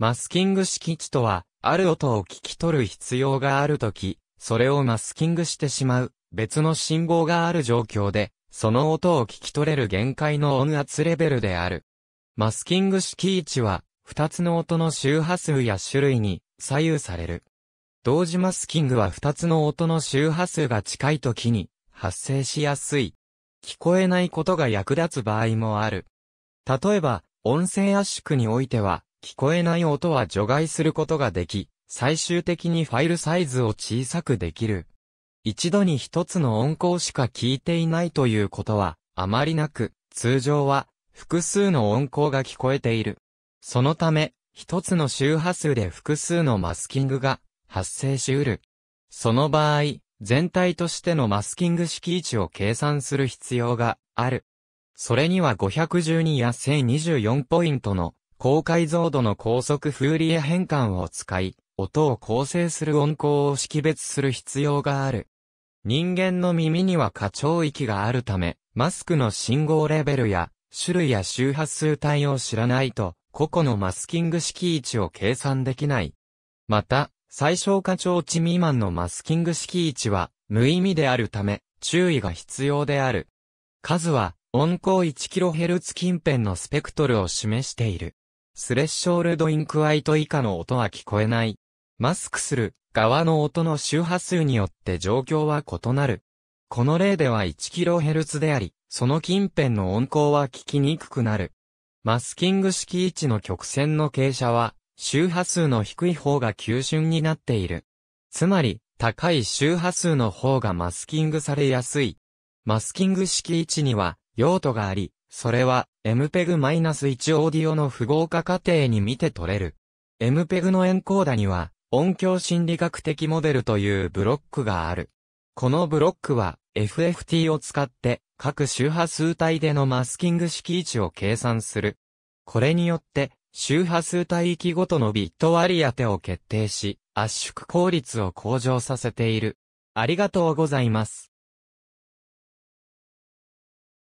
マスキング式値とは、ある音を聞き取る必要があるとき、それをマスキングしてしまう、別の信号がある状況で、その音を聞き取れる限界の音圧レベルである。マスキング式位置は、二つの音の周波数や種類に左右される。同時マスキングは二つの音の周波数が近い時に発生しやすい。聞こえないことが役立つ場合もある。例えば、音声圧縮においては、聞こえない音は除外することができ、最終的にファイルサイズを小さくできる。一度に一つの音高しか聞いていないということは、あまりなく、通常は、複数の音高が聞こえている。そのため、一つの周波数で複数のマスキングが発生し得る。その場合、全体としてのマスキング式位置を計算する必要がある。それには512や1024ポイントの高解像度の高速フーリエ変換を使い、音を構成する音高を識別する必要がある。人間の耳には過聴域があるため、マスクの信号レベルや、種類や周波数帯を知らないと、個々のマスキング式位置を計算できない。また、最小過聴値未満のマスキング式位置は、無意味であるため、注意が必要である。数は、音高 1kHz 近辺のスペクトルを示している。スレッショールドインクワイト以下の音は聞こえない。マスクする側の音の周波数によって状況は異なる。この例では 1kHz であり、その近辺の音高は聞きにくくなる。マスキング式位置の曲線の傾斜は、周波数の低い方が急峻になっている。つまり、高い周波数の方がマスキングされやすい。マスキング式位置には、用途があり、それは、MPEG-1 オーディオの符号化過程に見て取れる。MPEG のエンコーダには、音響心理学的モデルというブロックがある。このブロックは FFT を使って各周波数帯でのマスキング式位置を計算する。これによって周波数帯域ごとのビット割り当てを決定し圧縮効率を向上させている。ありがとうございます。